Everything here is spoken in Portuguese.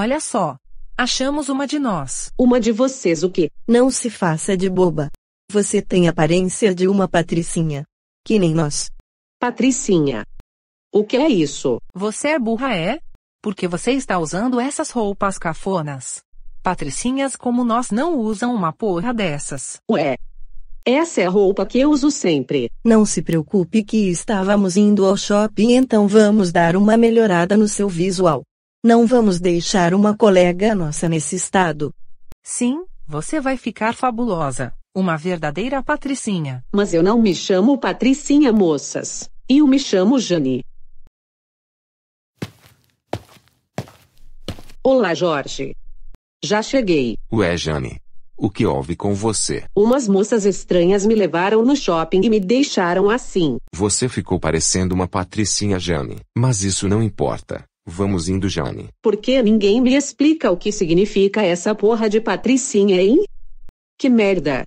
Olha só. Achamos uma de nós. Uma de vocês, o que? Não se faça de boba. Você tem aparência de uma patricinha. Que nem nós. Patricinha. O que é isso? Você é burra, é? Porque você está usando essas roupas cafonas. Patricinhas como nós não usam uma porra dessas. Ué. Essa é a roupa que eu uso sempre. Não se preocupe que estávamos indo ao shopping, então vamos dar uma melhorada no seu visual. Não vamos deixar uma colega nossa nesse estado. Sim, você vai ficar fabulosa. Uma verdadeira patricinha. Mas eu não me chamo patricinha, moças. Eu me chamo Jane. Olá, Jorge. Já cheguei. Ué, Jane. O que houve com você? Umas moças estranhas me levaram no shopping e me deixaram assim. Você ficou parecendo uma patricinha, Jane. Mas isso não importa. Vamos indo, Jane. Por que ninguém me explica o que significa essa porra de patricinha, hein? Que merda.